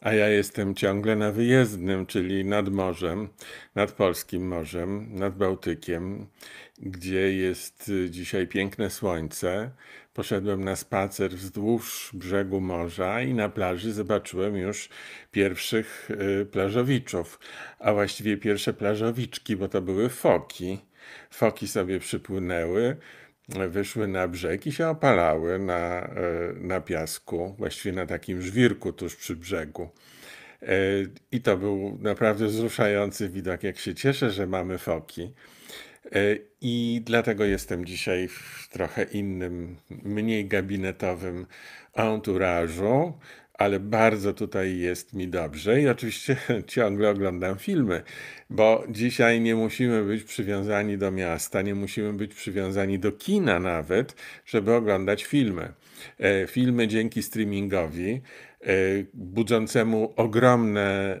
a ja jestem ciągle na wyjezdnym, czyli nad morzem, nad Polskim Morzem, nad Bałtykiem, gdzie jest y, dzisiaj piękne słońce. Poszedłem na spacer wzdłuż brzegu morza i na plaży zobaczyłem już pierwszych y, plażowiczów, a właściwie pierwsze plażowiczki, bo to były foki. Foki sobie przypłynęły wyszły na brzeg i się opalały na, e, na piasku, właściwie na takim żwirku tuż przy brzegu. E, I to był naprawdę wzruszający widok, jak się cieszę, że mamy foki. E, I dlatego jestem dzisiaj w trochę innym, mniej gabinetowym anturażu, ale bardzo tutaj jest mi dobrze i oczywiście ciągle oglądam filmy, bo dzisiaj nie musimy być przywiązani do miasta, nie musimy być przywiązani do kina nawet, żeby oglądać filmy. E, filmy dzięki streamingowi e, budzącemu ogromne e,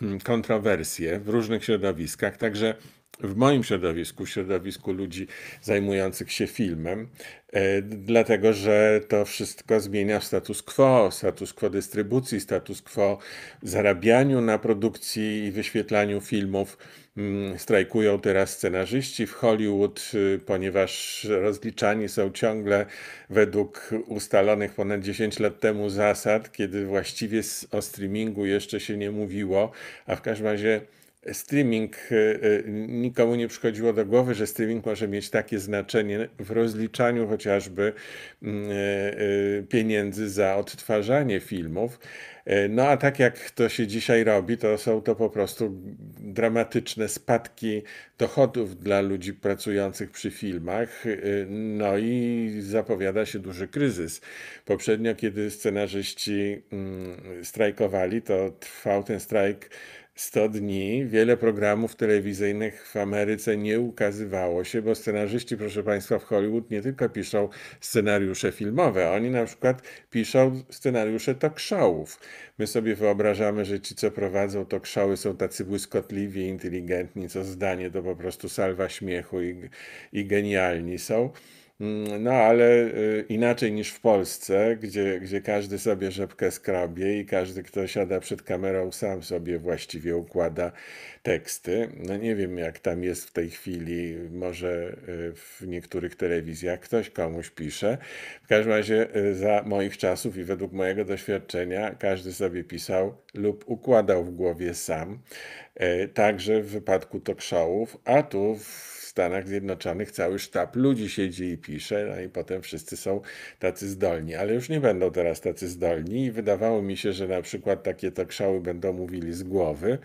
hmm, kontrowersje w różnych środowiskach, także w moim środowisku, w środowisku ludzi zajmujących się filmem, e, dlatego że to wszystko zmienia status quo, status quo dystrybucji, status quo zarabianiu na produkcji i wyświetlaniu filmów. Mm, strajkują teraz scenarzyści w Hollywood, y, ponieważ rozliczani są ciągle według ustalonych ponad 10 lat temu zasad, kiedy właściwie o streamingu jeszcze się nie mówiło, a w każdym razie streaming, e, e, nikomu nie przychodziło do głowy, że streaming może mieć takie znaczenie w rozliczaniu chociażby mm, e, pieniędzy za odtwarzanie filmów. No a tak jak to się dzisiaj robi, to są to po prostu dramatyczne spadki dochodów dla ludzi pracujących przy filmach. No i zapowiada się duży kryzys. Poprzednio, kiedy scenarzyści mm, strajkowali, to trwał ten strajk 100 dni wiele programów telewizyjnych w Ameryce nie ukazywało się, bo scenarzyści, proszę Państwa, w Hollywood nie tylko piszą scenariusze filmowe, oni na przykład piszą scenariusze talk showów. My sobie wyobrażamy, że ci, co prowadzą talk showy, są tacy błyskotliwi, inteligentni, co zdanie to po prostu salwa śmiechu i, i genialni są. Mm, no ale y, inaczej niż w Polsce, gdzie, gdzie każdy sobie rzepkę skrabie i każdy, kto siada przed kamerą, sam sobie właściwie układa teksty. No nie wiem, jak tam jest w tej chwili, może y, w niektórych telewizjach ktoś komuś pisze. W każdym razie y, za moich czasów i według mojego doświadczenia każdy sobie pisał lub układał w głowie sam, także w wypadku talk showów, a tu w Stanach Zjednoczonych cały sztab ludzi siedzi i pisze, no i potem wszyscy są tacy zdolni, ale już nie będą teraz tacy zdolni i wydawało mi się, że na przykład takie tokszały będą mówili z głowy,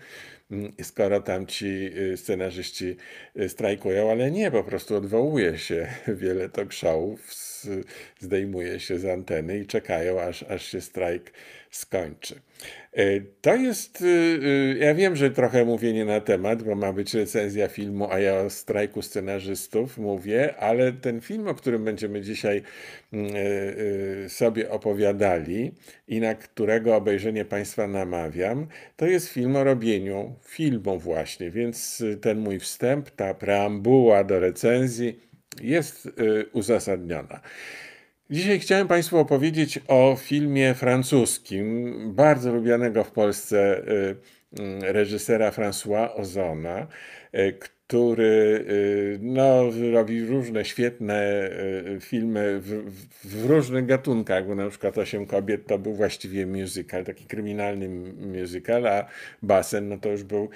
mm, skoro tam ci y, scenarzyści y, strajkują, ale nie, po prostu odwołuje się wiele tokszałów. z zdejmuje się z anteny i czekają, aż, aż się strajk skończy. E, to jest, e, e, ja wiem, że trochę mówię nie na temat, bo ma być recenzja filmu, a ja o strajku scenarzystów mówię, ale ten film, o którym będziemy dzisiaj mm, sobie opowiadali i na którego obejrzenie Państwa namawiam, to jest film o robieniu filmu właśnie, więc ten mój wstęp, ta preambuła do recenzji jest y, uzasadniona. Dzisiaj chciałem Państwu opowiedzieć o filmie francuskim, bardzo lubianego w Polsce y, mm, reżysera François Ozona, y, który y, no, robi różne świetne y, filmy w, w, różnych gatunkach, bo na przykład Osiem kobiet to był właściwie musical, taki kryminalny musical, a Basen no, to, już był,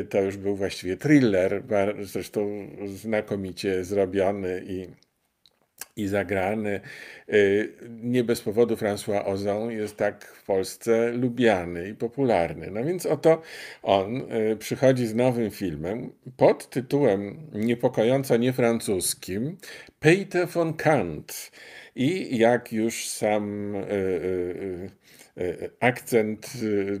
y, to już był właściwie thriller, zresztą znakomicie zrobiony i i zagrany. Y, nie bez powodu François Ozon jest tak w Polsce lubiany i popularny. No więc oto on y, przychodzi z nowym filmem pod tytułem niepokojąco niefrancuskim Peter von Kant. I jak już sam y, Akcent, y,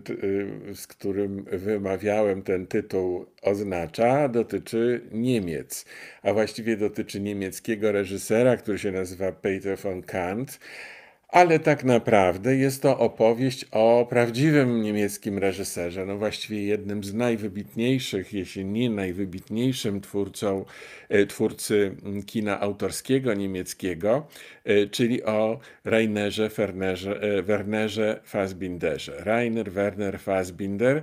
y, z którym wymawiałem ten tytuł, oznacza, dotyczy Niemiec, a właściwie dotyczy niemieckiego reżysera, który się nazywa Peter von Kant ale tak naprawdę jest to opowieść o prawdziwym niemieckim reżyserze, no właściwie jednym z najwybitniejszych, jeśli nie najwybitniejszym twórcą, e, twórcy mm, kina autorskiego niemieckiego, e, czyli o Rainerze e, Wernerze Fassbinderze. Rainer Werner Fassbinder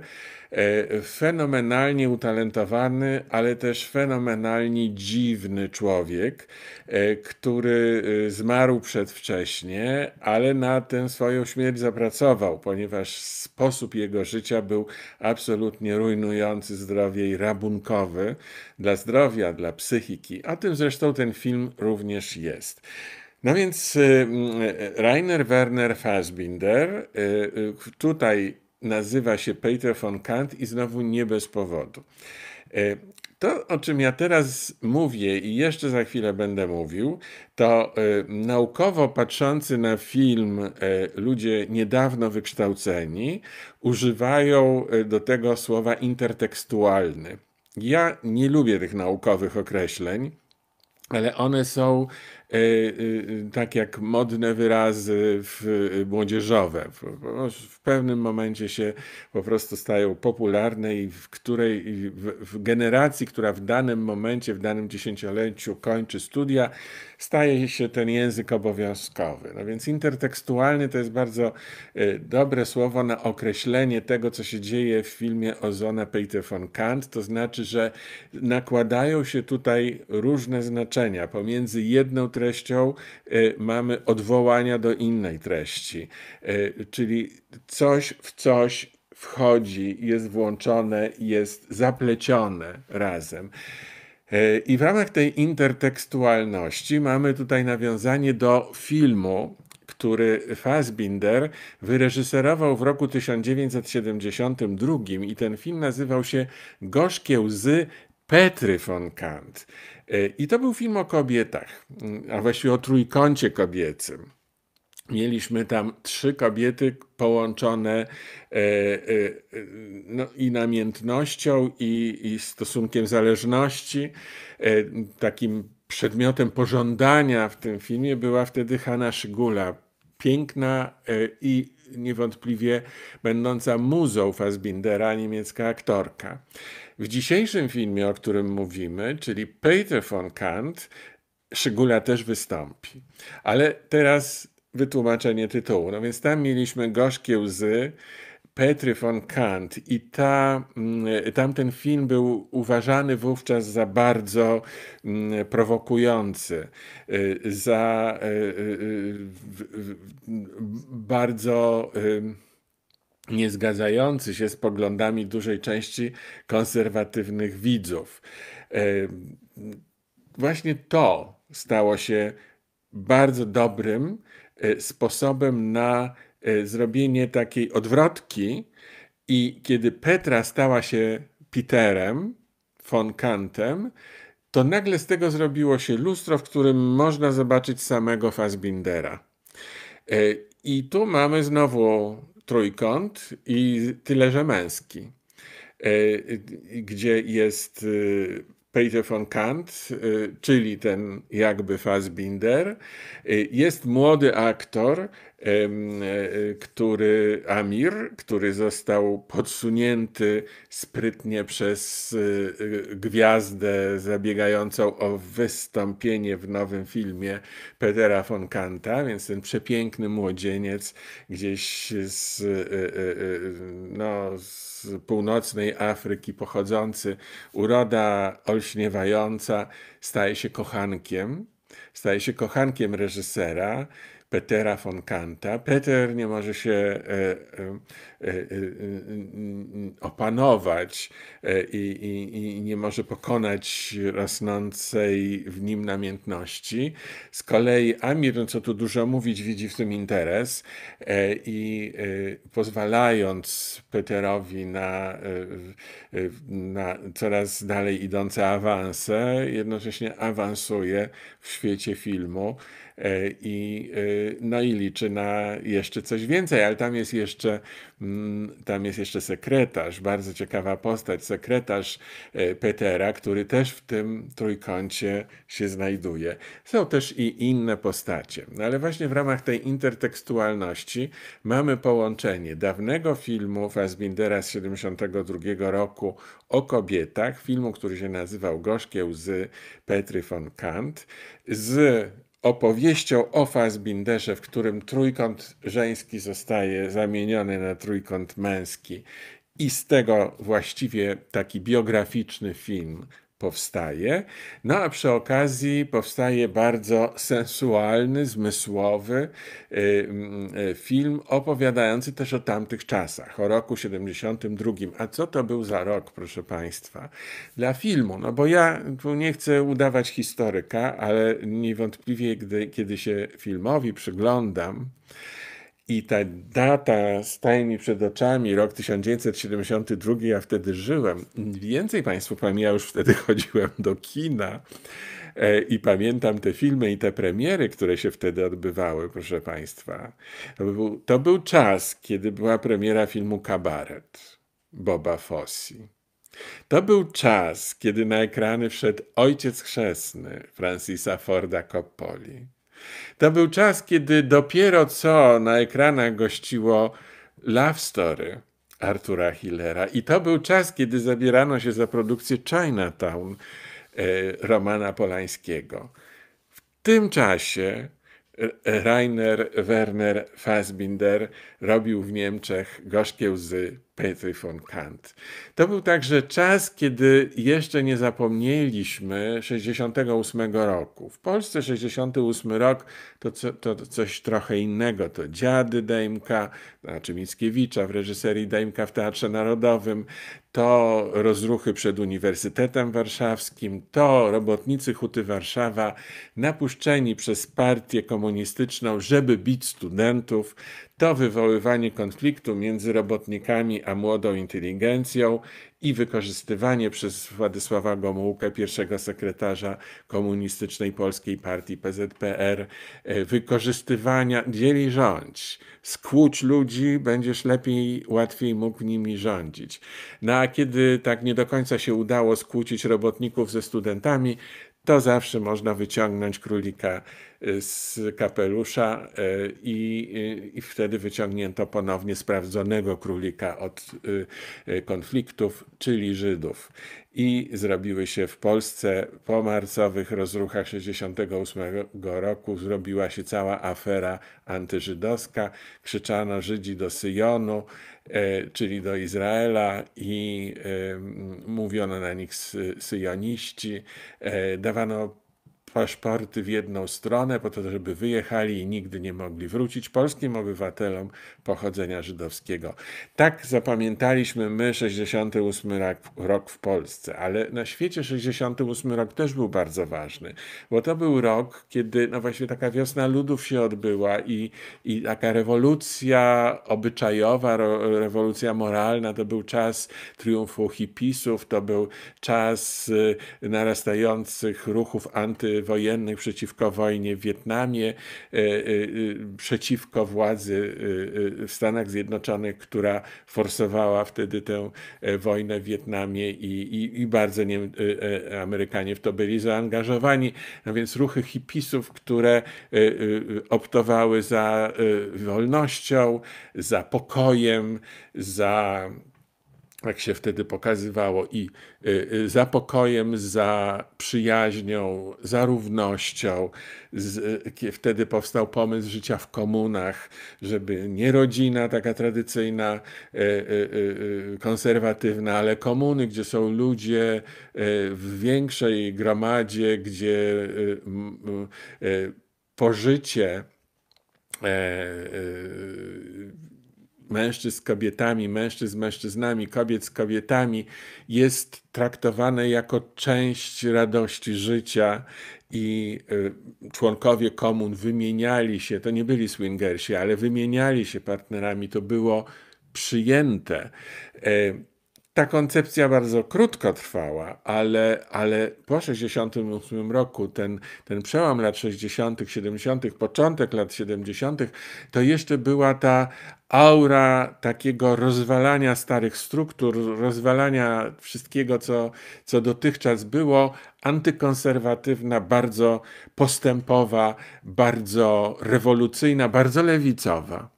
E, fenomenalnie utalentowany, ale też fenomenalnie dziwny człowiek, e, który e, zmarł przedwcześnie, ale na tę swoją śmierć zapracował, ponieważ sposób jego życia był absolutnie rujnujący zdrowie i rabunkowy dla zdrowia, dla psychiki. A tym zresztą ten film również jest. No więc Rainer Werner Fassbinder tutaj nazywa się Peter von Kant i znowu nie bez powodu. E, to, o czym ja teraz mówię i jeszcze za chwilę będę mówił, to e, naukowo patrzący na film e, ludzie niedawno wykształceni używają do tego słowa intertekstualny. Ja nie lubię tych naukowych określeń, ale one są E, e, tak jak modne wyrazy e, młodzieżowe. W pewnym momencie się po prostu stają popularne i w której w generacji, która w danym momencie, w danym dziesięcioleciu kończy studia, staje się ten język obowiązkowy. No więc intertekstualny to jest bardzo y, dobre słowo na określenie tego, co się dzieje w filmie Ozona Peter von Kant, to znaczy, że nakładają się tutaj różne znaczenia. Pomiędzy jedną treścią y, mamy odwołania do innej treści, y, czyli coś w coś wchodzi, jest włączone, jest zaplecione razem. E, I w ramach tej intertekstualności mamy tutaj nawiązanie do filmu, który Fassbinder wyreżyserował w roku 1972 i ten film nazywał się Gorzkie łzy Petry von Kant. E, I to był film o kobietach, a właściwie o trójkącie kobiecym. Mieliśmy tam trzy kobiety połączone e, e, no, i namiętnością, i, i stosunkiem zależności. E, takim przedmiotem pożądania w tym filmie była wtedy Hanna Szygula. Piękna i niewątpliwie będąca muzą Fassbindera, niemiecka aktorka. W dzisiejszym filmie, o którym mówimy, czyli Peter von Kant, Szygula też wystąpi. Ale teraz wytłumaczenie tytułu. No więc tam mieliśmy Gorzkie Łzy, Petry von Kant i ta, mm, tamten film był uważany wówczas za bardzo mm, prowokujący, y, za y, y, bardzo niezgadzający się z poglądami dużej części konserwatywnych widzów. Właśnie to stało się bardzo dobrym Y, sposobem na y, zrobienie takiej odwrotki. I kiedy Petra stała się Peterem, von Kantem, to nagle z tego zrobiło się lustro, w którym można zobaczyć samego Fassbindera. Y, I tu mamy znowu trójkąt i tyleże męski, gdzie jest Peter von Kant, y, czyli ten jakby Fassbinder, y, jest młody aktor, y, który Amir, który został podsunięty sprytnie przez gwiazdę zabiegającą o wystąpienie w nowym filmie Petera von Kanta, więc ten przepiękny młodzieniec gdzieś z, no, z z północnej Afryki pochodzący, uroda olśniewająca, staje się kochankiem, staje się kochankiem reżysera Petera von Kanta. Peter nie może się e, e, e, opanować i, i, i nie może pokonać rosnącej w nim namiętności. Z kolei Amir, no co tu dużo mówić, widzi w tym interes i pozwalając Peterowi na, na coraz dalej idące awanse, jednocześnie awansuje w świecie filmu. E, i, e, no i liczy na jeszcze coś więcej, ale tam jest jeszcze, mm, tam jest jeszcze sekretarz, bardzo ciekawa postać, sekretarz e, Petera, który też w tym trójkącie się znajduje. Są też i inne postacie, no ale właśnie w ramach tej intertekstualności mamy połączenie dawnego filmu Fassbindera z 1972 roku o kobietach, filmu, który się nazywał Gorzkie łzy Petry von Kant, z opowieścią o Fassbinderze, w którym trójkąt żeński zostaje zamieniony na trójkąt męski. I z tego właściwie taki biograficzny film powstaje. No a przy okazji powstaje bardzo sensualny, zmysłowy y, y, film opowiadający też o tamtych czasach, o roku 72. A co to był za rok, proszę Państwa, dla filmu? No bo ja tu nie chcę udawać historyka, ale niewątpliwie, gdy, kiedy się filmowi przyglądam, i ta data staje mi przed oczami, rok 1972, ja wtedy żyłem. Więcej Państwu powiem, ja już wtedy chodziłem do kina e, i pamiętam te filmy i te premiery, które się wtedy odbywały, proszę Państwa. To był, to był czas, kiedy była premiera filmu Kabaret Boba Fossi. To był czas, kiedy na ekrany wszedł Ojciec Chrzestny Francisa Forda Coppoli. To był czas, kiedy dopiero co na ekranach gościło Love Story Artura Hillera. I to był czas, kiedy zabierano się za produkcję Chinatown e, Romana Polańskiego. W tym czasie e, Rainer Werner Fassbinder robił w Niemczech gorzkie łzy Petry von Kant. To był także czas, kiedy jeszcze nie zapomnieliśmy 68 roku. W Polsce 68 rok to, co, to coś trochę innego. To dziady Dejmka, znaczy Mickiewicza w reżyserii Dejmka w Teatrze Narodowym, to rozruchy przed Uniwersytetem Warszawskim, to robotnicy Huty Warszawa napuszczeni przez partię komunistyczną, żeby bić studentów, to wywoływanie konfliktu między robotnikami a młodą inteligencją i wykorzystywanie przez Władysława Gomułkę, pierwszego sekretarza komunistycznej Polskiej Partii PZPR, e, wykorzystywania dzieli rządź, skłóć ludzi, będziesz lepiej, łatwiej mógł nimi rządzić. No a kiedy tak nie do końca się udało skłócić robotników ze studentami, to zawsze można wyciągnąć królika y, z kapelusza y, i, y, i, wtedy wyciągnięto ponownie sprawdzonego królika od konfliktów, czyli Żydów. I zrobiły się w Polsce po marcowych rozruchach 68 roku, zrobiła się cała afera antyżydowska, krzyczano Żydzi do Syjonu, E, czyli do Izraela i mówiono na nich syjoniści, e, dawano paszporty w jedną stronę, po to, żeby wyjechali i nigdy nie mogli wrócić polskim obywatelom pochodzenia żydowskiego. Tak zapamiętaliśmy my 68 rok w Polsce, ale na świecie 68 rok też był bardzo ważny, bo to był rok, kiedy no właśnie taka wiosna ludów się odbyła i, i taka rewolucja obyczajowa, rewolucja moralna, to był czas triumfu hipisów, to był czas y, narastających ruchów anty wojennych, przeciwko wojnie w Wietnamie, e, e, e, przeciwko władzy w Stanach Zjednoczonych, która forsowała wtedy tę wojnę w Wietnamie i, i, i bardzo nie, Amerykanie w to byli zaangażowani. No więc ruchy hipisów, które optowały za wolnością, za pokojem, za jak się wtedy pokazywało, i y, y, za pokojem, za przyjaźnią, za równością. Y, wtedy powstał pomysł życia w komunach, żeby nie rodzina taka tradycyjna, konserwatywna, ale komuny, gdzie są ludzie w większej gromadzie, gdzie pożycie e, mężczyzn z kobietami, mężczyzn z mężczyznami, kobiet z kobietami jest traktowane jako część radości życia i y, członkowie komun wymieniali się, to nie byli swingersi, ale wymieniali się partnerami, to było przyjęte. E, ta koncepcja bardzo krótko trwała, ale, ale po 68 roku ten, ten przełom lat 60., 70., początek lat 70., to jeszcze była ta aura takiego rozwalania starych struktur, rozwalania wszystkiego, co, co dotychczas było, antykonserwatywna, bardzo postępowa, bardzo rewolucyjna, bardzo lewicowa.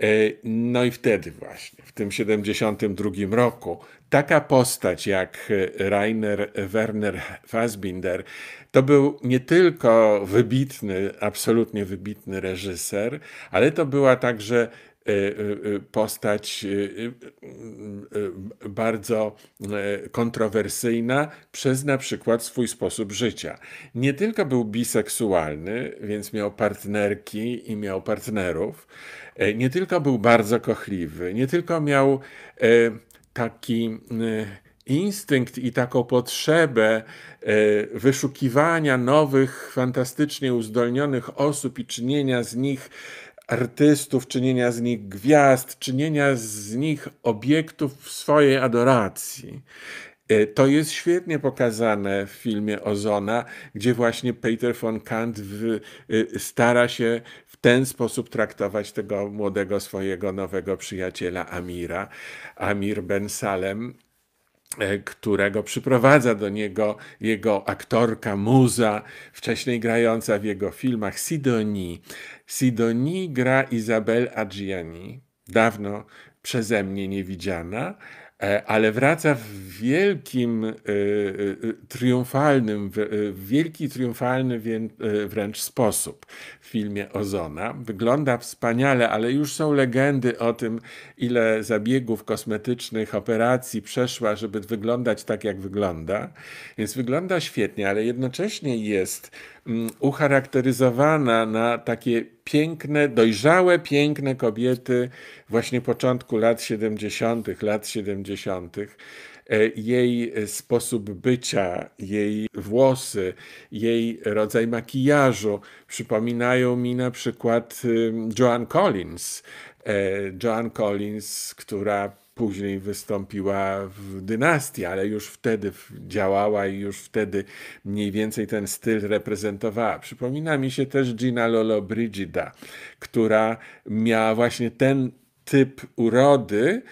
E, no i wtedy właśnie, w tym 72 roku, taka postać jak e, Rainer Werner Fassbinder to był nie tylko wybitny, absolutnie wybitny reżyser, ale to była także E, e, e, postać bardzo kontrowersyjna przez na przykład swój sposób życia. Nie tylko był biseksualny, więc miał partnerki i miał partnerów, nie tylko był bardzo kochliwy, nie tylko miał taki instynkt i taką potrzebę wyszukiwania nowych, fantastycznie uzdolnionych osób i czynienia z nich artystów, czynienia z nich gwiazd, czynienia z nich obiektów swojej adoracji. E, to jest świetnie pokazane w filmie Ozona, gdzie właśnie Peter von Kant w, e, stara się w ten sposób traktować tego młodego swojego nowego przyjaciela Amira, Amir Ben Salem, E, którego przyprowadza do niego jego aktorka, muza, wcześniej grająca w jego filmach, Sidoni. Sidoni gra Isabelle Adjiani, dawno przeze mnie niewidziana, E, ale wraca w wielkim, e, e, triumfalnym, w wielki, triumfalny wręcz sposób w filmie Ozona. Wygląda wspaniale, ale już są legendy o tym, ile zabiegów kosmetycznych, operacji przeszła, żeby wyglądać tak, jak wygląda. Więc wygląda świetnie, ale jednocześnie jest Mm, ucharakteryzowana na takie piękne, dojrzałe, piękne kobiety właśnie początku lat 70., lat 70. E, jej e, sposób bycia, jej włosy, jej rodzaj makijażu przypominają mi na przykład Joan Collins. E, Joan Collins, która Później wystąpiła w dynastii, ale już wtedy działała i już wtedy mniej więcej ten styl reprezentowała. Przypomina mi się też Gina Lolo Brigida, która miała właśnie ten typ urody,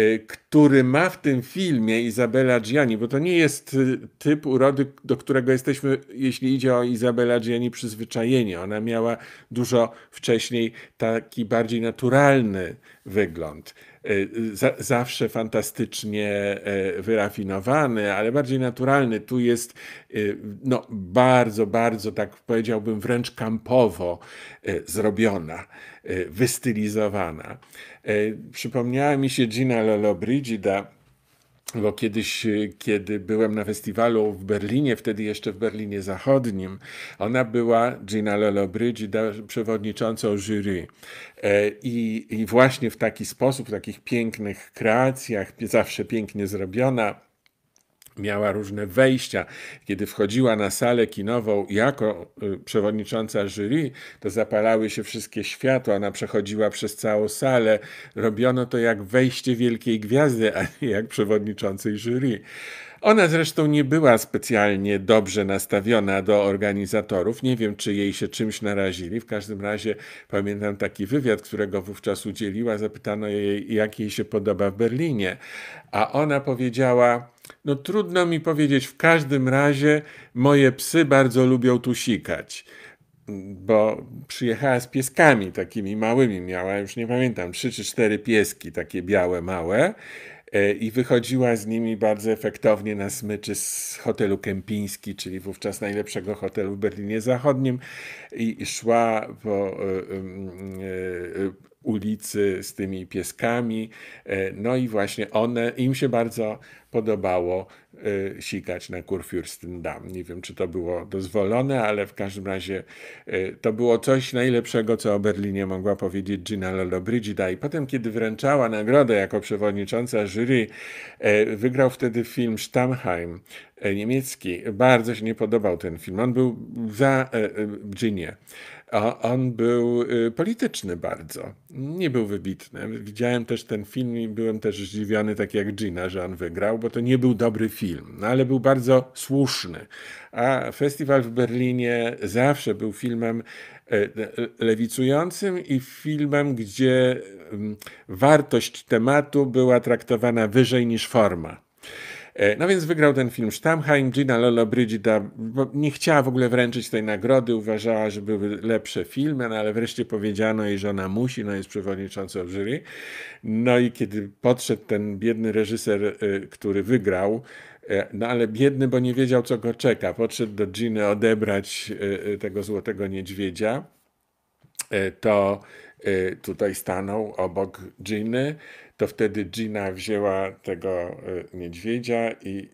y, który ma w tym filmie Izabela Gianni, bo to nie jest y, typ urody, do którego jesteśmy, jeśli idzie o Izabela Gianni, przyzwyczajeni. Ona miała dużo wcześniej taki bardziej naturalny wygląd. E, zawsze fantastycznie e, wyrafinowany, ale bardziej naturalny. Tu jest e, no, bardzo, bardzo, tak powiedziałbym, wręcz kampowo zrobiona, wystylizowana. Przypomniała mi się Gina Lollobrigida, bo kiedyś, e, kiedy byłem na festiwalu w Berlinie, wtedy jeszcze w Berlinie Zachodnim, ona była Gina Lollobrigida, przewodniczącą jury. E, I, I właśnie w taki sposób, w takich pięknych kreacjach, zawsze pięknie zrobiona, miała różne wejścia. Kiedy wchodziła na salę kinową jako y, przewodnicząca jury, to zapalały się wszystkie światła, ona przechodziła przez całą salę. Robiono to jak wejście wielkiej gwiazdy, a nie jak przewodniczącej jury. Ona zresztą nie była specjalnie dobrze nastawiona do organizatorów. Nie wiem, czy jej się czymś narazili. W każdym razie pamiętam taki wywiad, którego wówczas udzieliła. Zapytano jej, jak jej się podoba w Berlinie. A ona powiedziała, no trudno mi powiedzieć, w każdym razie moje psy bardzo lubią tu sikać bo przyjechała z pieskami takimi małymi, miała już nie pamiętam, trzy czy cztery pieski takie białe, małe e, i wychodziła z nimi bardzo efektownie na smyczy z hotelu Kempiński, czyli wówczas najlepszego hotelu w Berlinie Zachodnim i szła po e, e, ulicy z tymi pieskami. E, no i właśnie one, im się bardzo podobało Y, sikać na Kurfürstendamm. Nie wiem, czy to było dozwolone, ale w każdym razie y, to było coś najlepszego, co o Berlinie mogła powiedzieć Gina Lollobrigida. I potem, kiedy wręczała nagrodę jako przewodnicząca jury, y, wygrał wtedy film Stammheim niemiecki. Bardzo się nie podobał ten film. On był za Ginie. On był polityczny bardzo. Nie był wybitny. Widziałem też ten film i byłem też zdziwiony, tak jak Gina, że on wygrał, bo to nie był dobry film film, no ale był bardzo słuszny. A festiwal w Berlinie zawsze był filmem e, lewicującym i filmem, gdzie mm, wartość tematu była traktowana wyżej niż forma. E, no więc wygrał ten film Stammheim. Gina Lolo Brigida nie chciała w ogóle wręczyć tej nagrody, uważała, że były lepsze filmy, no ale wreszcie powiedziano jej, że ona musi, no jest przewodniczącą jury. No i kiedy podszedł ten biedny reżyser, e, który wygrał, E, no ale biedny, bo nie wiedział, co go czeka. Podszedł do Dżiny odebrać e, e, tego złotego niedźwiedzia. To tutaj stanął obok Dżiny. To wtedy Dżina wzięła tego niedźwiedzia i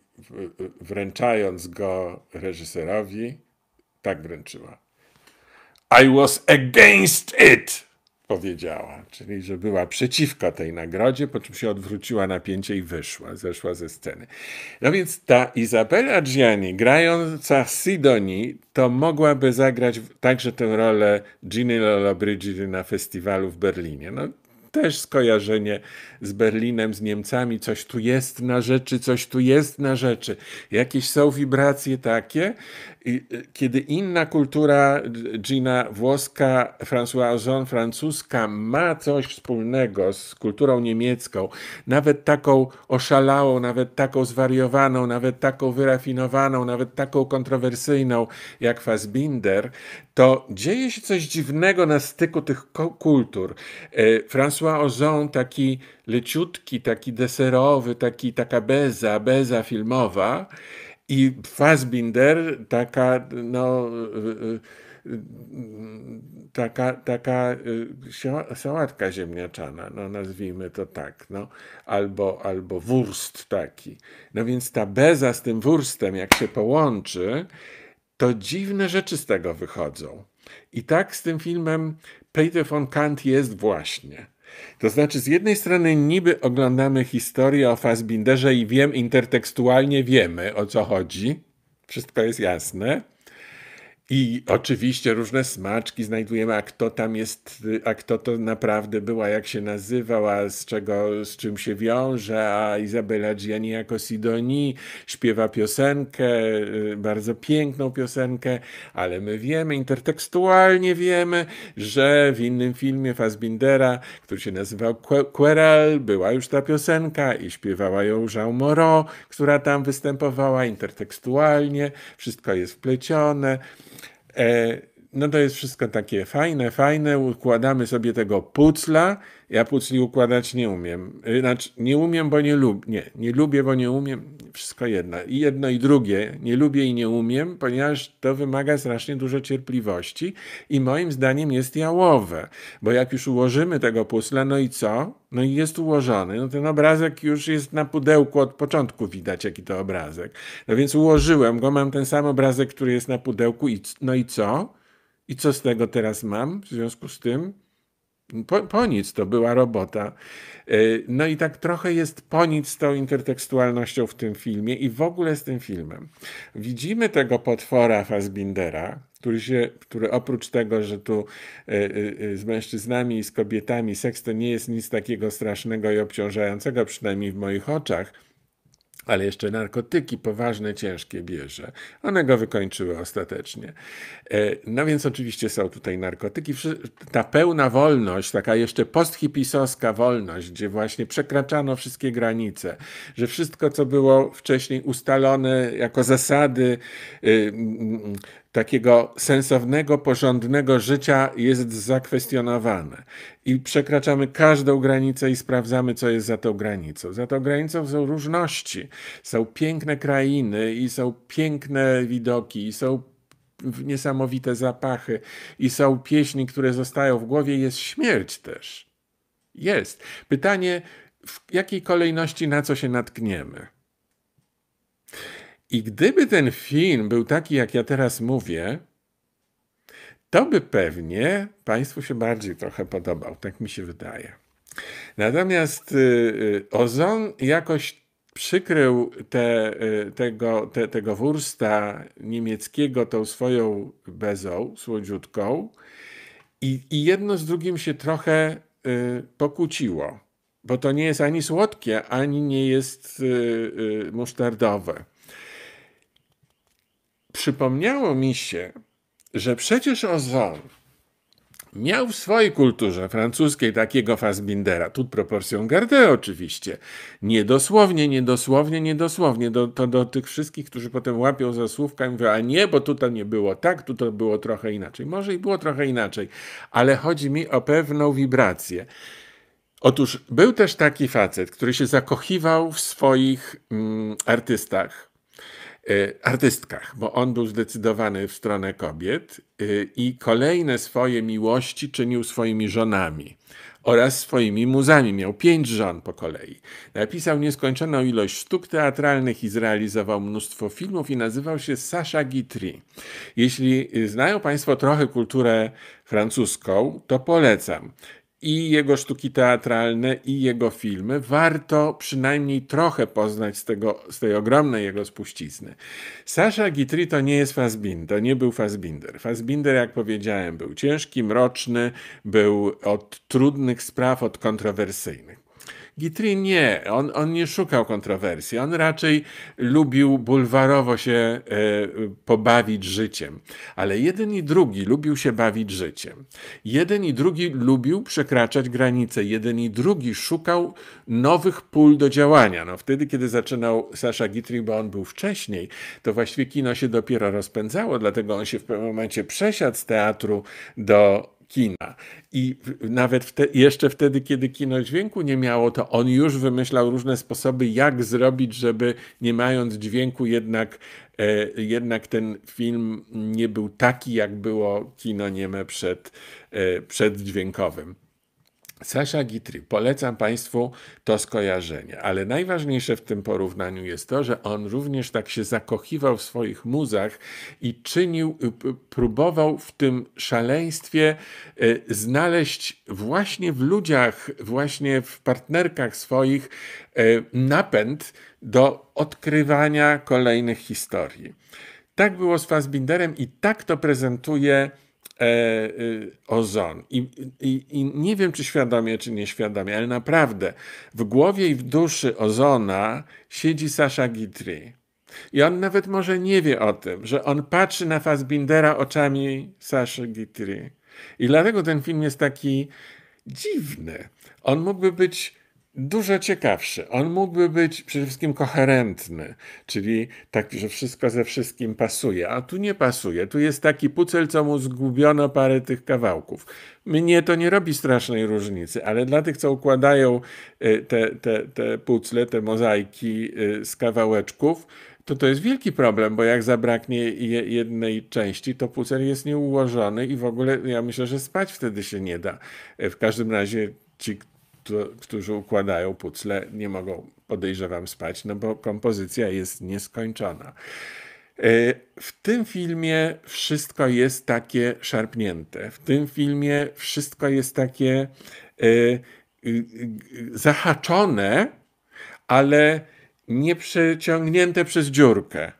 wręczając go reżyserowi, tak wręczyła. I was against it! powiedziała, czyli że była przeciwko tej nagrodzie, po czym się odwróciła napięcie i wyszła, zeszła ze sceny. No więc ta Izabela Gianni, grająca Sidoni, to mogłaby zagrać także tę rolę Ginny Lollobrigida na festiwalu w Berlinie. No, też skojarzenie z Berlinem, z Niemcami, coś tu jest na rzeczy, coś tu jest na rzeczy. Jakieś są wibracje takie, y, kiedy inna kultura, y, Gina włoska, François Ozon francuska, ma coś wspólnego z kulturą niemiecką, nawet taką oszalałą, nawet taką zwariowaną, nawet taką wyrafinowaną, nawet taką kontrowersyjną jak Fassbinder, to dzieje się coś dziwnego na styku tych kultur. Y, François Ozon, taki leciutki, taki deserowy, taki, taka beza, beza filmowa i Fassbinder taka no y, y, taka, taka y, sałatka ziemniaczana, no nazwijmy to tak, no, albo, albo wurst taki. No więc ta beza z tym wurstem, jak się połączy, to dziwne rzeczy z tego wychodzą. I tak z tym filmem Peter von Kant jest właśnie. To znaczy, z jednej strony niby oglądamy historię o Fassbinderze i wiem, intertekstualnie wiemy o co chodzi, wszystko jest jasne, i oczywiście różne smaczki znajdujemy, a kto tam jest, a kto to naprawdę była, jak się nazywał, a z czego, z czym się wiąże, a Izabela Gianni jako Sidoni śpiewa piosenkę, y, bardzo piękną piosenkę, ale my wiemy, intertekstualnie wiemy, że w innym filmie Fassbindera, który się nazywał Querel, była już ta piosenka i śpiewała ją Jean Moreau, która tam występowała intertekstualnie, wszystko jest wplecione. é, no to jest wszystko takie fajne, fajne, układamy sobie tego pucla. Ja pucli układać nie umiem. Y, znaczy, nie umiem, bo nie lubię. Nie, nie lubię, bo nie umiem. Wszystko jedno. I jedno i drugie. Nie lubię i nie umiem, ponieważ to wymaga strasznie dużo cierpliwości i moim zdaniem jest jałowe. Bo jak już ułożymy tego pucla, no i co? No i jest ułożony. No ten obrazek już jest na pudełku od początku widać, jaki to obrazek. No więc ułożyłem go, mam ten sam obrazek, który jest na pudełku i no i co? I co z tego teraz mam w związku z tym? Po, po, nic to była robota. E, no i tak trochę jest po nic z tą intertekstualnością w tym filmie i w ogóle z tym filmem. Widzimy tego potwora Fassbindera, który, się, który oprócz tego, że tu e, e, z mężczyznami i z kobietami seks to nie jest nic takiego strasznego i obciążającego, przynajmniej w moich oczach, ale jeszcze narkotyki poważne, ciężkie bierze. One go wykończyły ostatecznie. E, no więc oczywiście są tutaj narkotyki. Ta pełna wolność, taka jeszcze posthipisowska wolność, gdzie właśnie przekraczano wszystkie granice, że wszystko, co było wcześniej ustalone jako zasady y, takiego sensownego, porządnego życia jest zakwestionowane. I przekraczamy każdą granicę i sprawdzamy, co jest za tą granicą. Za tą granicą są różności. Są piękne krainy i są piękne widoki i są niesamowite zapachy i są pieśni, które zostają w głowie. Jest śmierć też. Jest. Pytanie, w jakiej kolejności na co się natkniemy? I gdyby ten film był taki, jak ja teraz mówię, to by pewnie Państwu się bardziej trochę podobał, tak mi się wydaje. Natomiast y, y, Ozon jakoś przykrył te, y, tego, te, tego wursta niemieckiego tą swoją bezą, słodziutką i, i jedno z drugim się trochę y, pokłóciło, bo to nie jest ani słodkie, ani nie jest y, y, musztardowe przypomniało mi się, że przecież Ozon miał w swojej kulturze francuskiej takiego Fassbindera, tu proporcją gardę oczywiście, niedosłownie, niedosłownie, niedosłownie, do, to do tych wszystkich, którzy potem łapią za słówka i mówią, a nie, bo tutaj nie było tak, tu to było trochę inaczej. Może i było trochę inaczej, ale chodzi mi o pewną wibrację. Otóż był też taki facet, który się zakochiwał w swoich mm, artystach, Y, artystkach, bo on był zdecydowany w stronę kobiet y, i kolejne swoje miłości czynił swoimi żonami oraz swoimi muzami. Miał pięć żon po kolei. Napisał nieskończoną ilość sztuk teatralnych i zrealizował mnóstwo filmów i nazywał się Sasha Guitry. Jeśli znają Państwo trochę kulturę francuską, to polecam i jego sztuki teatralne, i jego filmy. Warto przynajmniej trochę poznać z, tego, z tej ogromnej jego spuścizny. Sasha Guitry to nie jest Fassbinder, nie był Fassbinder. Fassbinder, jak powiedziałem, był ciężki, mroczny, był od trudnych spraw, od kontrowersyjnych. Guitry nie, on, on nie szukał kontrowersji, on raczej lubił bulwarowo się e, pobawić życiem, ale jeden i drugi lubił się bawić życiem. Jeden i drugi lubił przekraczać granice, jeden i drugi szukał nowych pól do działania. No, wtedy, kiedy zaczynał Sasza Guitry, bo on był wcześniej, to właściwie kino się dopiero rozpędzało, dlatego on się w pewnym momencie przesiadł z teatru do kina. I nawet wte, jeszcze wtedy, kiedy kino dźwięku nie miało, to on już wymyślał różne sposoby, jak zrobić, żeby nie mając dźwięku, jednak, e, jednak ten film nie był taki, jak było kino nieme przed, e, przed dźwiękowym. Sasha Gitry, polecam Państwu to skojarzenie, ale najważniejsze w tym porównaniu jest to, że on również tak się zakochiwał w swoich muzach i czynił, y, próbował w tym szaleństwie y, znaleźć właśnie w ludziach, właśnie w partnerkach swoich y, napęd do odkrywania kolejnych historii. Tak było z Fassbinderem i tak to prezentuje E, y, ozon. I, i, I, nie wiem, czy świadomie, czy nieświadomie, ale naprawdę w głowie i w duszy ozona siedzi Sasha Guitry. I on nawet może nie wie o tym, że on patrzy na Fassbindera oczami Saszy Guitry. I dlatego ten film jest taki dziwny. On mógłby być dużo ciekawszy. On mógłby być przede wszystkim koherentny, czyli taki, że wszystko ze wszystkim pasuje, a tu nie pasuje. Tu jest taki pucel, co mu zgubiono parę tych kawałków. Mnie to nie robi strasznej różnicy, ale dla tych, co układają y, te, te, te pucle, te mozaiki y, z kawałeczków, to to jest wielki problem, bo jak zabraknie jednej części, to pucel jest nieułożony i w ogóle ja myślę, że spać wtedy się nie da. Y, w każdym razie ci, którzy układają pucle, nie mogą, podejrzewam, spać, no bo kompozycja jest nieskończona. E, w tym filmie wszystko jest takie szarpnięte. W tym filmie wszystko jest takie e, zahaczone, ale nie przeciągnięte przez dziurkę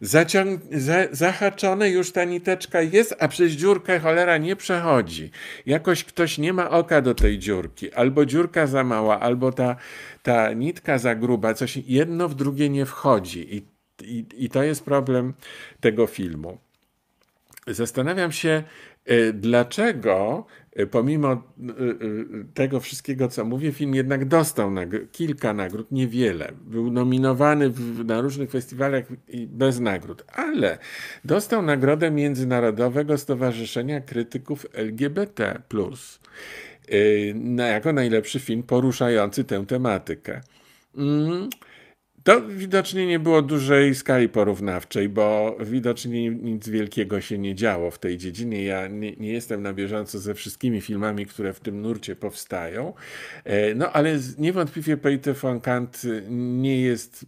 zaciąg, za, zahaczone już ta niteczka jest, a przez dziurkę cholera nie przechodzi. Jakoś ktoś nie ma oka do tej dziurki, albo dziurka za mała, albo ta, ta nitka za gruba, coś jedno w drugie nie wchodzi. I, i, i to jest problem tego filmu. Zastanawiam się, y, Dlaczego Y, pomimo y, y, tego wszystkiego, co mówię, film jednak dostał nagr kilka nagród, niewiele. Był nominowany w, na różnych festiwalach i bez nagród, ale dostał nagrodę Międzynarodowego Stowarzyszenia Krytyków LGBT, jako najlepszy film poruszający tę tematykę. Mm. To widocznie nie było dużej skali porównawczej, bo widocznie nic wielkiego się nie działo w tej dziedzinie. Ja nie, nie jestem na bieżąco ze wszystkimi filmami, które w tym nurcie powstają. E, no ale niewątpliwie Peter von Kant y, nie jest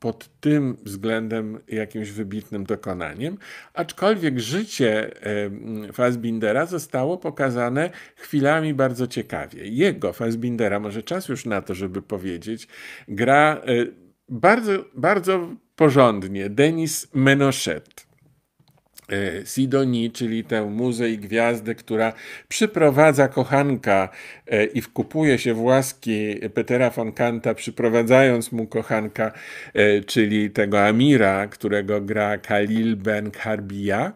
pod tym względem jakimś wybitnym dokonaniem, aczkolwiek życie Fassbindera zostało pokazane chwilami bardzo ciekawie. Jego, Fassbindera, może czas już na to, żeby powiedzieć, gra y, bardzo, bardzo porządnie Denis Menochet. E, Sidoni, czyli tę muzę i gwiazdę, która przyprowadza kochanka e, i wkupuje się w łaski Petera von Kanta, przyprowadzając mu kochanka, e, czyli tego Amira, którego gra Khalil Ben Harbia.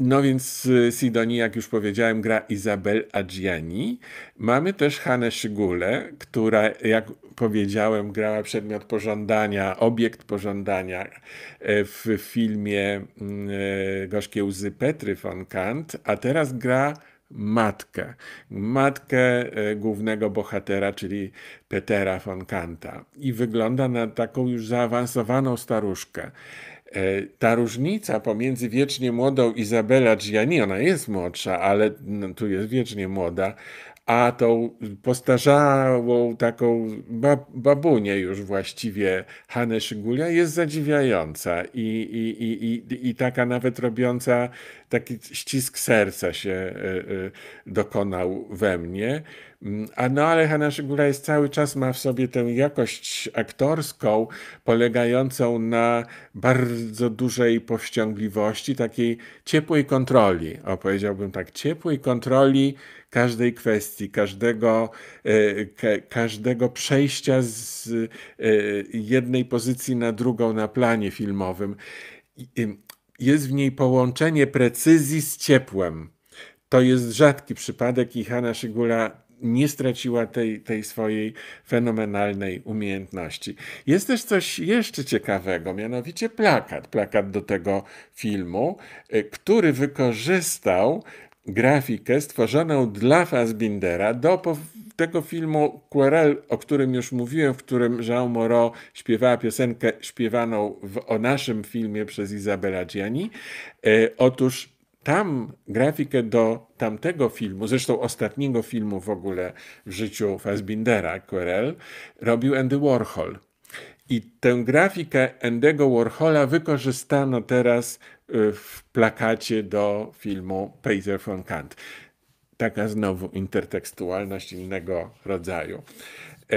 No więc Sidoni, jak już powiedziałem, gra Izabel Adjiani. Mamy też Hanę Szygulę, która, jak powiedziałem, grała przedmiot pożądania, obiekt pożądania e, w filmie mm, e, Gorzkie łzy Petry von Kant, a teraz gra matkę. Matkę e, głównego bohatera, czyli Petera von Kanta. I wygląda na taką już zaawansowaną staruszkę. Ta różnica pomiędzy wiecznie młodą Izabela Gianni, ona jest młodsza, ale no, tu jest wiecznie młoda, a tą postarzałą taką babunię już właściwie Hanę Szygulia jest zadziwiająca i, i, i, i, i taka nawet robiąca taki ścisk serca się e, e, dokonał we mnie. Mm, a no ale Hanna Szygula jest cały czas ma w sobie tę jakość aktorską polegającą na bardzo dużej powściągliwości, takiej ciepłej kontroli. O, powiedziałbym tak, ciepłej kontroli każdej kwestii, każdego, e, każdego przejścia z jednej pozycji na drugą na planie filmowym jest w niej połączenie precyzji z ciepłem. To jest rzadki przypadek i Hanna Szygula nie straciła tej, tej swojej fenomenalnej umiejętności. Jest też coś jeszcze ciekawego, mianowicie plakat, plakat do tego filmu, y, który wykorzystał grafikę stworzoną dla Fassbindera do tego filmu Querel, o którym już mówiłem, w którym Jean Moreau śpiewała piosenkę śpiewaną w, o naszym filmie przez Izabela Gianni. E, otóż tam grafikę do tamtego filmu, zresztą ostatniego filmu w ogóle w życiu Fassbindera, Querel, robił Andy Warhol. I tę grafikę Endego Warhola wykorzystano teraz e, w plakacie do filmu Peter von Kant taka znowu intertekstualność innego rodzaju. E,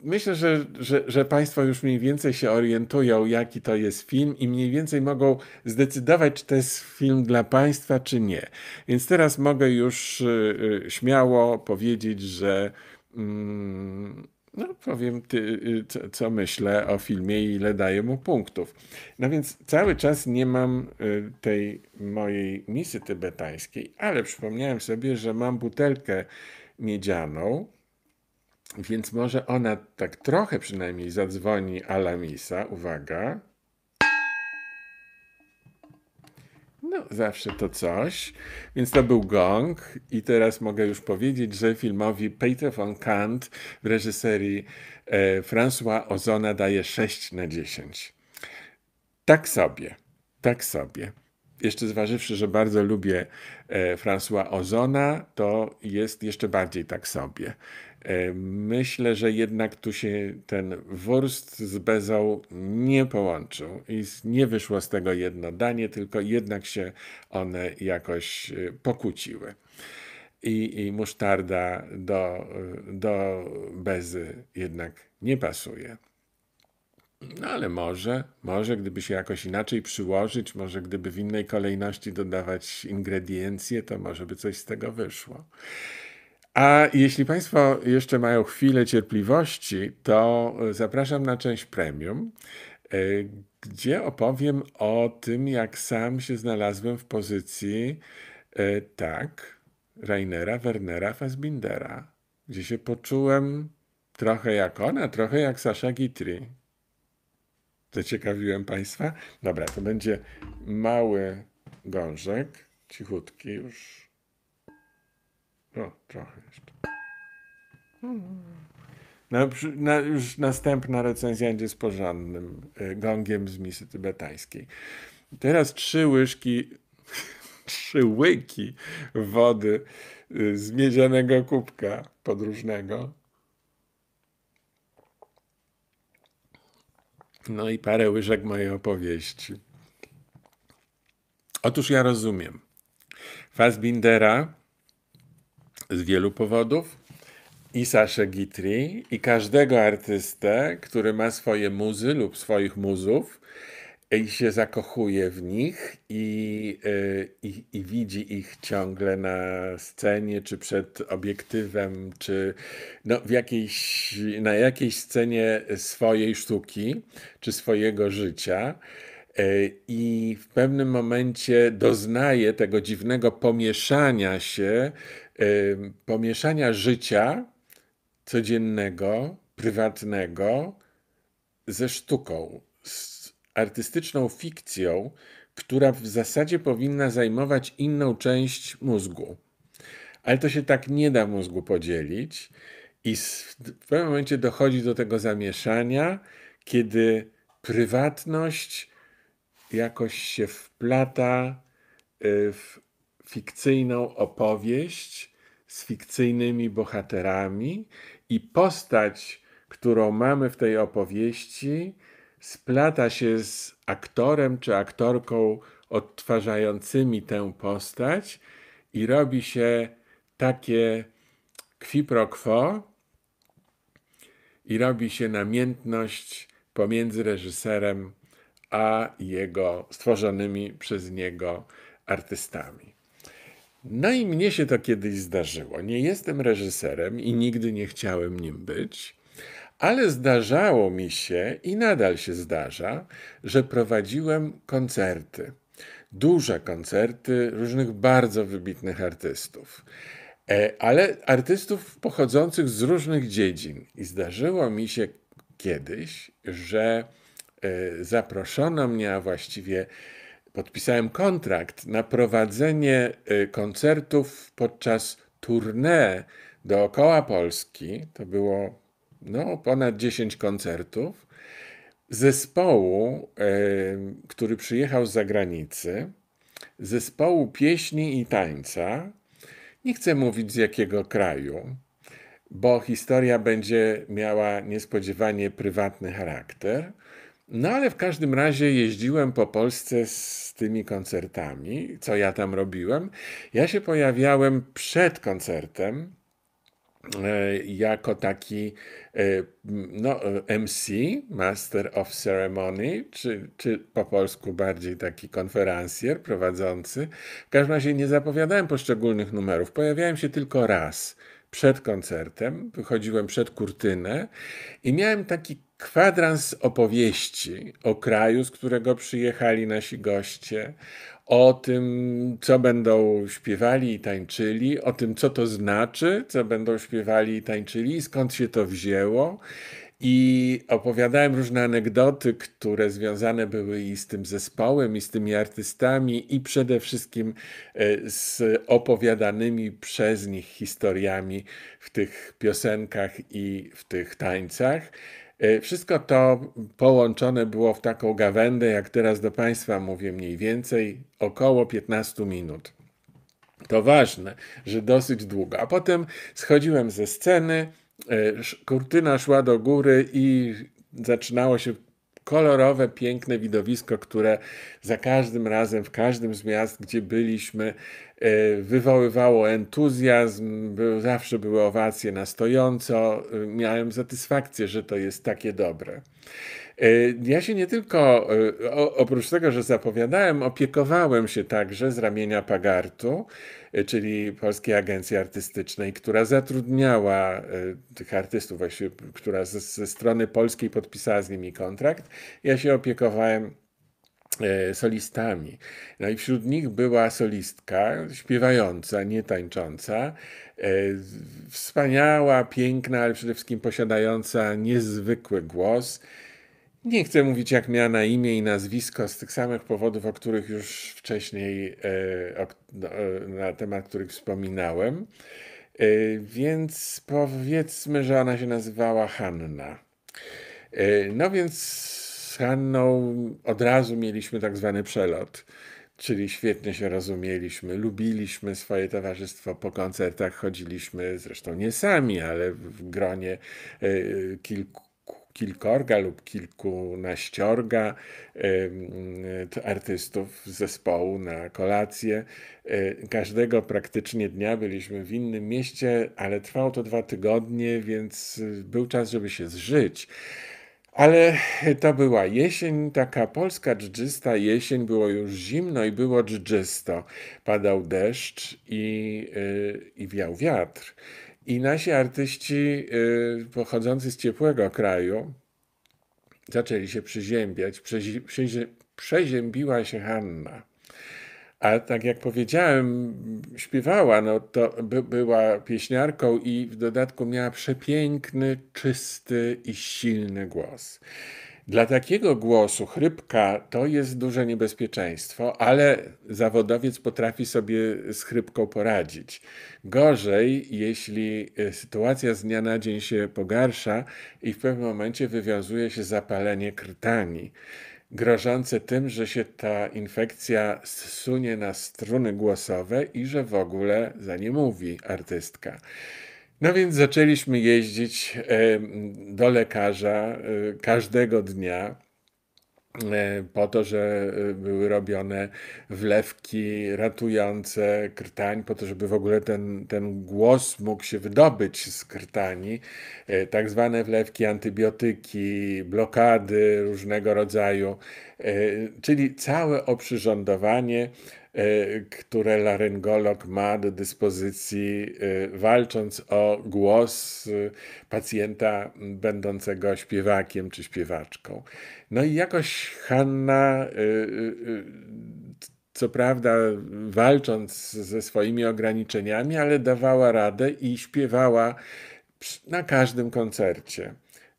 myślę, że, że, że, Państwo już mniej więcej się orientują, jaki to jest film, i mniej więcej mogą zdecydować, czy to jest film dla Państwa, czy nie. Więc teraz mogę już y, y, śmiało powiedzieć, że. Mm, no, powiem ty, y, co, co, myślę o filmie i ile daję mu punktów. No więc cały czas nie mam y, tej mojej misy tybetańskiej, ale przypomniałem sobie, że mam butelkę miedzianą, więc może ona tak trochę przynajmniej zadzwoni Alamisa. Uwaga. no, zawsze to coś. Więc to był gong i teraz mogę już powiedzieć, że filmowi Peter von Kant w reżyserii e, François Ozona daje 6 na 10. Tak sobie, tak sobie. Jeszcze zważywszy, że bardzo lubię e, François Ozona, to jest jeszcze bardziej tak sobie. E, myślę, że jednak tu się ten wurst z bezą nie połączył i nie wyszło z tego jedno danie, tylko jednak się one jakoś e, pokłóciły. I, i musztarda do, e, do bezy jednak nie pasuje. No ale może, może gdyby się jakoś inaczej przyłożyć, może gdyby w innej kolejności dodawać ingrediencje, to może by coś z tego wyszło. A jeśli Państwo jeszcze mają chwilę cierpliwości, to e, zapraszam na część premium, e, gdzie opowiem o tym, jak sam się znalazłem w pozycji e, tak, Rainera, Wernera, Fassbindera, gdzie się poczułem trochę jak ona, trochę jak Sasza Guitry. Zaciekawiłem Państwa? Dobra, to będzie mały gążek, cichutki już. O, trochę jeszcze. Na, no, na, już następna recenzja będzie z porządnym y, gongiem z misy tybetańskiej. Teraz trzy łyżki, trzy łyki wody y, z miedzianego kubka podróżnego. No i parę łyżek mojej opowieści. Otóż ja rozumiem. Fassbindera z wielu powodów. I Saszę Gitry, i każdego artystę, który ma swoje muzy lub swoich muzów i się zakochuje w nich i, e, i, i widzi ich ciągle na scenie, czy przed obiektywem, czy no w jakiejś, na jakiejś scenie swojej sztuki, czy swojego życia e, i w pewnym momencie doznaje tego dziwnego pomieszania się pomieszania życia codziennego, prywatnego ze sztuką, z artystyczną fikcją, która w zasadzie powinna zajmować inną część mózgu. Ale to się tak nie da mózgu podzielić, i w pewnym momencie dochodzi do tego zamieszania, kiedy prywatność jakoś się wplata y, w fikcyjną opowieść z fikcyjnymi bohaterami i postać, którą mamy w tej opowieści, splata się z aktorem czy aktorką odtwarzającymi tę postać i robi się takie qui pro quo i robi się namiętność pomiędzy reżyserem a jego stworzonymi przez niego artystami. No i mnie się to kiedyś zdarzyło. Nie jestem reżyserem i nigdy nie chciałem nim być, ale zdarzało mi się i nadal się zdarza, że prowadziłem koncerty. Duże koncerty różnych bardzo wybitnych artystów. E, ale artystów pochodzących z różnych dziedzin. I zdarzyło mi się kiedyś, że e, zaproszono mnie, a właściwie podpisałem kontrakt na prowadzenie y, koncertów podczas tournée dookoła Polski. To było no, ponad 10 koncertów zespołu, y, który przyjechał z zagranicy, zespołu pieśni i tańca. Nie chcę mówić z jakiego kraju, bo historia będzie miała niespodziewanie prywatny charakter no ale w każdym razie jeździłem po Polsce z tymi koncertami, co ja tam robiłem. Ja się pojawiałem przed koncertem e, jako taki e, no, e, MC, Master of Ceremony, czy, czy po polsku bardziej taki konferencjer prowadzący. W każdym razie nie zapowiadałem poszczególnych numerów, pojawiałem się tylko raz przed koncertem, wychodziłem przed kurtynę i miałem taki kwadrans opowieści o kraju, z którego przyjechali nasi goście, o tym, co będą śpiewali i tańczyli, o tym, co to znaczy, co będą śpiewali i tańczyli, skąd się to wzięło i opowiadałem różne anegdoty, które związane były i z tym zespołem, i z tymi artystami, i przede wszystkim e, z opowiadanymi przez nich historiami w tych piosenkach i w tych tańcach. E, wszystko to połączone było w taką gawędę, jak teraz do Państwa mówię, mniej więcej około 15 minut. To ważne, że dosyć długo. A potem schodziłem ze sceny E, kurtyna szła do góry i zaczynało się kolorowe, piękne widowisko, które za każdym razem, w każdym z miast, gdzie byliśmy, e, wywoływało entuzjazm, był, zawsze były owacje na stojąco. E, miałem satysfakcję, że to jest takie dobre. Ja się nie tylko, oprócz tego, że zapowiadałem, opiekowałem się także z ramienia Pagartu Y, czyli Polskiej Agencji Artystycznej, która zatrudniała y, tych artystów, właśnie, która ze, ze strony polskiej podpisała z nimi kontrakt. Ja się opiekowałem y, solistami. No i wśród nich była solistka śpiewająca, nie tańcząca, wspaniała, piękna, ale przede wszystkim posiadająca niezwykły głos. Nie chcę mówić, jak miała na imię i nazwisko z tych samych powodów, o których już wcześniej, e, no, e, na temat których wspominałem. E, więc powiedzmy, że ona się nazywała Hanna. No więc z Hanną od razu mieliśmy tak zwany przelot, czyli świetnie się rozumieliśmy, lubiliśmy swoje towarzystwo, po koncertach chodziliśmy, zresztą nie sami, ale w gronie kilku kilkorga lub kilkunaściorga artystów z zespołu na kolację. E, każdego praktycznie dnia byliśmy w innym mieście, ale trwało to dwa tygodnie, więc y, był czas, żeby się zżyć. Ale to była jesień, taka polska dżdżysta jesień, było już zimno i było dżdżysto. Padał deszcz i, y, i wiał wiatr. I nasi artyści y, pochodzący z ciepłego kraju zaczęli się przyziębiać. Przezi, przyzie, przeziębiła się Hanna. A tak jak powiedziałem, śpiewała, no to by, była pieśniarką i w dodatku miała przepiękny, czysty i silny głos. Dla takiego głosu chrypka to jest duże niebezpieczeństwo, ale zawodowiec potrafi sobie z chrypką poradzić. Gorzej, jeśli e, sytuacja z dnia na dzień się pogarsza i w pewnym momencie wywiązuje się zapalenie krtani grożące tym, że się ta infekcja zsunie na struny głosowe i że w ogóle za nie mówi artystka. No więc zaczęliśmy jeździć e, do lekarza e, każdego dnia e, po to, że były robione wlewki ratujące krtań, po to, żeby w ogóle ten, ten głos mógł się wydobyć z krtani. Tak zwane wlewki, antybiotyki, blokady różnego rodzaju, czyli całe oprzyrządowanie Y, które laryngolog ma do dyspozycji, y, walcząc o głos y, pacjenta będącego śpiewakiem czy śpiewaczką. No i jakoś Hanna co prawda walcząc ze swoimi ograniczeniami, ale dawała radę i śpiewała na każdym koncercie.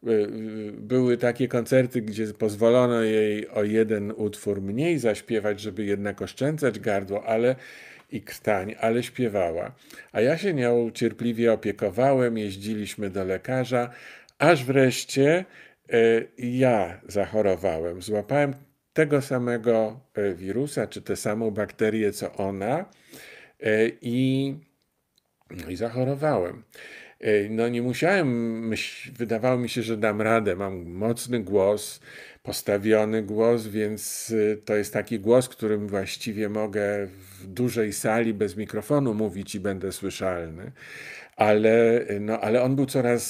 Y, y, były takie koncerty, gdzie pozwolono jej o jeden utwór mniej zaśpiewać, żeby jednak oszczędzać gardło, ale i krtań, ale śpiewała. A ja się nią cierpliwie opiekowałem, jeździliśmy do lekarza, aż wreszcie y, ja zachorowałem. Złapałem tego samego wirusa, czy tę samą bakterię co ona i, no i zachorowałem. No nie musiałem, wydawało mi się, że dam radę. Mam mocny głos, postawiony głos, więc y, to jest taki głos, którym właściwie mogę w dużej sali bez mikrofonu mówić i będę słyszalny. Ale, y, no, ale on był coraz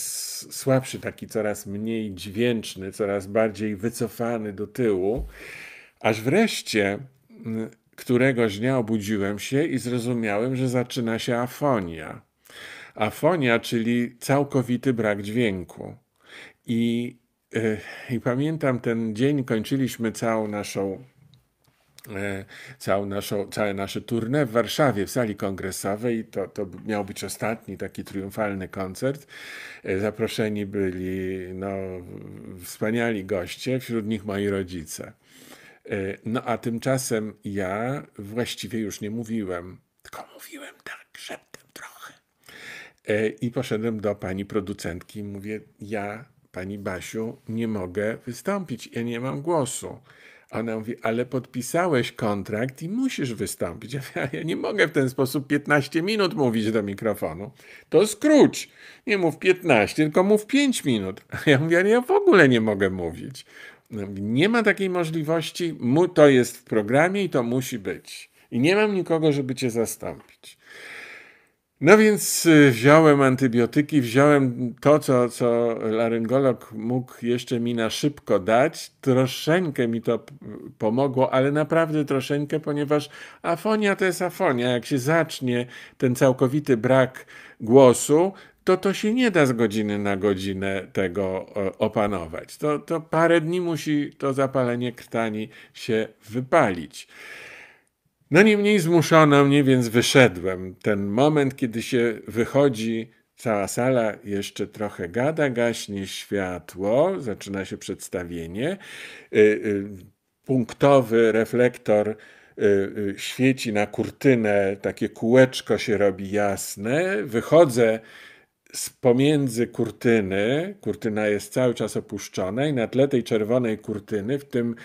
słabszy, taki coraz mniej dźwięczny, coraz bardziej wycofany do tyłu. Aż wreszcie y, któregoś dnia obudziłem się i zrozumiałem, że zaczyna się afonia. Afonia, czyli całkowity brak dźwięku. I, e, i pamiętam ten dzień, kończyliśmy całą naszą e, całą naszą, całe nasze tournée w Warszawie, w sali kongresowej. To, to miał być ostatni taki triumfalny koncert. E, zaproszeni byli no, wspaniali goście, wśród nich moi rodzice. No a tymczasem ja właściwie już nie mówiłem, tylko mówiłem tak szeptem E, I poszedłem do pani producentki i mówię, ja, pani Basiu, nie mogę wystąpić, ja nie mam głosu. Ona mówi, ale podpisałeś kontrakt i musisz wystąpić. Ja, mówię, ja nie mogę w ten sposób 15 minut mówić do mikrofonu. To skróć. Nie mów 15, tylko mów 5 minut. A ja mówię, ale ja w ogóle nie mogę mówić. nie ma takiej możliwości, to jest w programie i to musi być. I nie mam nikogo, żeby cię zastąpić. No więc y, wziąłem antybiotyki, wziąłem to, co, co laryngolog mógł jeszcze mi na szybko dać. Troszeczkę mi to pomogło, ale naprawdę troszeczkę, ponieważ afonia to jest afonia. Jak się zacznie ten całkowity brak głosu, to to się nie da z godziny na godzinę tego opanować. To, to parę dni musi to zapalenie krtani się wypalić. No niemniej zmuszano mnie, więc wyszedłem. Ten moment, kiedy się wychodzi, cała sala jeszcze trochę gada, gaśnie światło, zaczyna się przedstawienie. Y, y, punktowy reflektor y, świeci na kurtynę, takie kółeczko się robi jasne. Wychodzę z pomiędzy kurtyny, kurtyna jest cały czas opuszczona i na tle tej czerwonej kurtyny w tym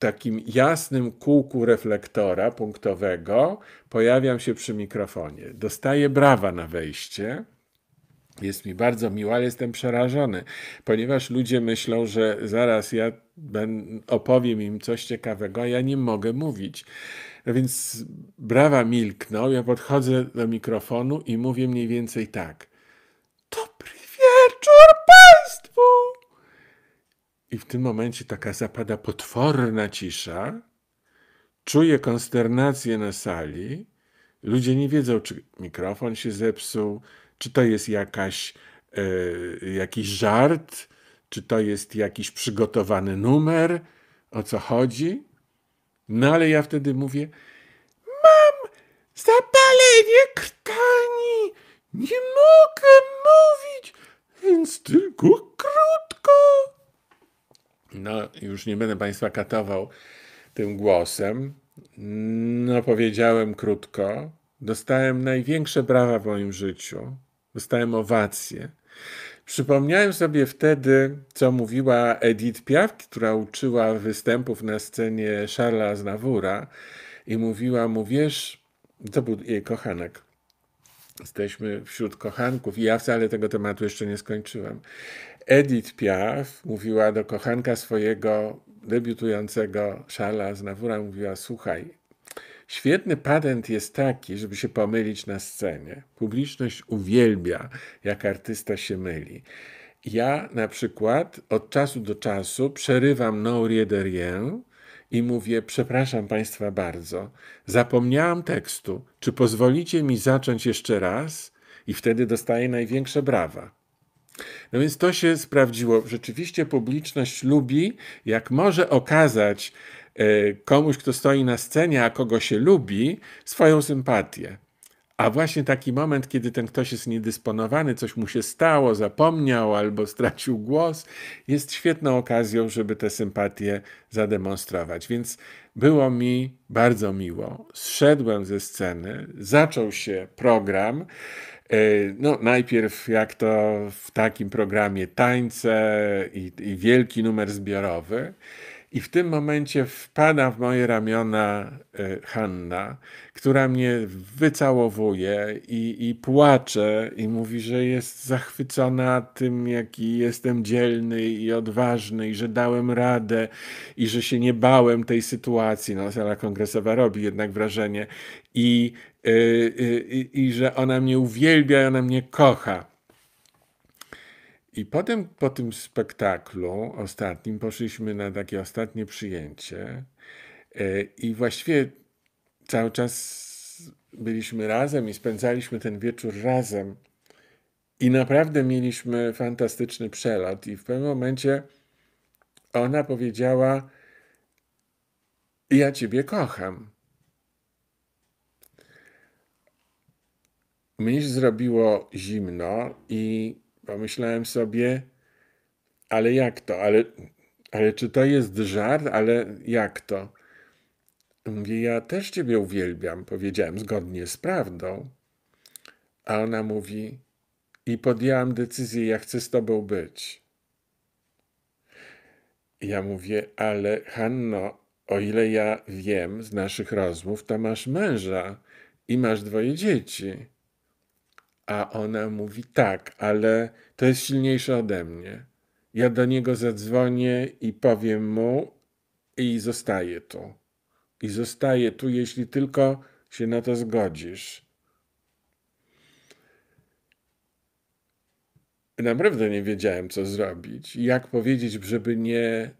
takim jasnym kółku reflektora punktowego pojawiam się przy mikrofonie. Dostaję brawa na wejście. Jest mi bardzo miło, ale jestem przerażony, ponieważ ludzie myślą, że zaraz ja opowiem im coś ciekawego, a ja nie mogę mówić. No więc brawa milknął, ja podchodzę do mikrofonu i mówię mniej więcej tak. Dobry wieczór, pan! I w tym momencie taka zapada potworna cisza. Czuję konsternację na sali. Ludzie nie wiedzą, czy mikrofon się zepsuł, czy to jest jakaś, e, jakiś żart, czy to jest jakiś przygotowany numer, o co chodzi. No ale ja wtedy mówię: Mam zapalenie krtani, nie mogę mówić, więc tylko krótko no już nie będę Państwa katował tym głosem, no powiedziałem krótko, dostałem największe brawa w moim życiu, dostałem owacje. Przypomniałem sobie wtedy, co mówiła Edith Piaf, która uczyła występów na scenie z Znawura i mówiła mu, wiesz, to był jej kochanek, jesteśmy wśród kochanków i ja wcale tego tematu jeszcze nie skończyłem. Edith Piaf mówiła do kochanka swojego debiutującego Szala Nawura, mówiła słuchaj, Świetny patent jest taki, żeby się pomylić na scenie. Publiczność uwielbia, jak artysta się myli. Ja na przykład od czasu do czasu przerywam no de rien i mówię, przepraszam Państwa bardzo, zapomniałam tekstu, czy pozwolicie mi zacząć jeszcze raz? I wtedy dostaję największe brawa. No więc to się sprawdziło. Rzeczywiście publiczność lubi, jak może okazać e, komuś, kto stoi na scenie, a kogo się lubi, swoją sympatię. A właśnie taki moment, kiedy ten ktoś jest niedysponowany, coś mu się stało, zapomniał albo stracił głos, jest świetną okazją, żeby tę sympatię zademonstrować. Więc było mi bardzo miło. Zszedłem ze sceny, zaczął się program. E, no, najpierw jak to w takim programie tańce i, i, wielki numer zbiorowy. I w tym momencie wpada w moje ramiona e, Hanna, która mnie wycałowuje i, i płacze i mówi, że jest zachwycona tym, jaki jestem dzielny i odważny i że dałem radę i że się nie bałem tej sytuacji. No, sala kongresowa robi jednak wrażenie i, i, y, y, y, i że ona mnie uwielbia, ona mnie kocha. I potem po tym spektaklu ostatnim poszliśmy na takie ostatnie przyjęcie e, i właściwie cały czas byliśmy razem i spędzaliśmy ten wieczór razem. I naprawdę mieliśmy fantastyczny przelot. I w pewnym momencie ona powiedziała: Ja Ciebie kocham. Mnie się zrobiło zimno i pomyślałem sobie, ale jak to? Ale, ale czy to jest żart? Ale jak to? Mówi, ja też ciebie uwielbiam, powiedziałem zgodnie z prawdą. A ona mówi, i podjęłam decyzję, ja chcę z tobą być. ja mówię, ale Hanno, o ile ja wiem z naszych rozmów, to masz męża i masz dwoje dzieci. A ona mówi: Tak, ale to jest silniejsze ode mnie. Ja do niego zadzwonię i powiem mu, i zostaję tu. I zostaję tu, jeśli tylko się na to zgodzisz. Naprawdę nie wiedziałem, co zrobić. Jak powiedzieć, żeby nie.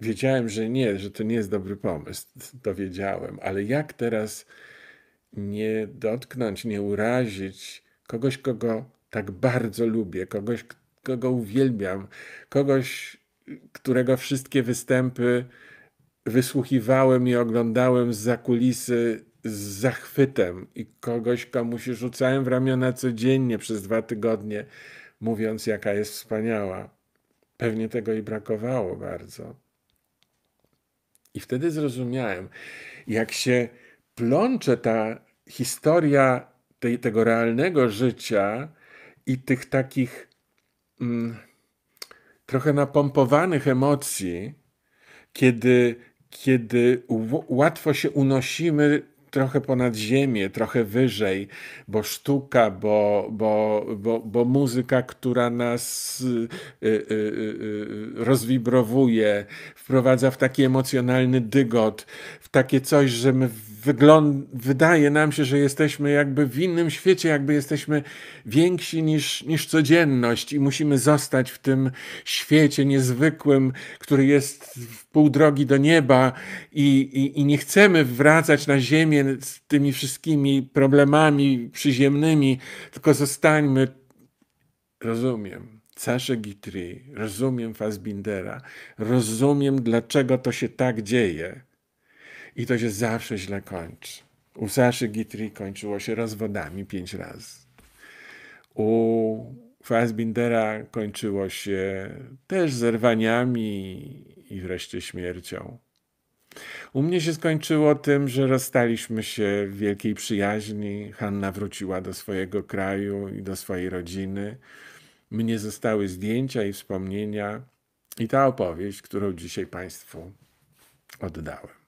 Wiedziałem, że nie, że to nie jest dobry pomysł. To wiedziałem, ale jak teraz nie dotknąć, nie urazić kogoś, kogo tak bardzo lubię, kogoś, kogo uwielbiam, kogoś, którego wszystkie występy wysłuchiwałem i oglądałem z zakulisy z zachwytem i kogoś, komu się rzucałem w ramiona codziennie przez dwa tygodnie, mówiąc, jaka jest wspaniała. Pewnie tego i brakowało bardzo. I wtedy zrozumiałem, jak się plącze ta historia tej, tego realnego życia i tych takich mm, trochę napompowanych emocji, kiedy, kiedy łatwo się unosimy trochę ponad ziemię, trochę wyżej, bo sztuka, bo, bo, bo, bo muzyka, która nas y, y, y, rozwibrowuje, wprowadza w taki emocjonalny dygot, w takie coś, że my wygląd- wydaje nam się, że jesteśmy jakby w innym świecie, jakby jesteśmy więksi niż, niż codzienność i musimy zostać w tym świecie niezwykłym, który jest pół drogi do nieba i, i, i, nie chcemy wracać na ziemię z tymi wszystkimi problemami przyziemnymi, tylko zostańmy. Rozumiem. Sasze Gitry, rozumiem Fassbindera, rozumiem dlaczego to się tak dzieje. I to się zawsze źle kończy. U Saszy Gitry kończyło się rozwodami pięć razy. U Fassbindera kończyło się też zerwaniami i wreszcie śmiercią. U mnie się skończyło tym, że rozstaliśmy się w wielkiej przyjaźni. Hanna wróciła do swojego kraju i do swojej rodziny. Mnie zostały zdjęcia i wspomnienia i ta opowieść, którą dzisiaj Państwu oddałem.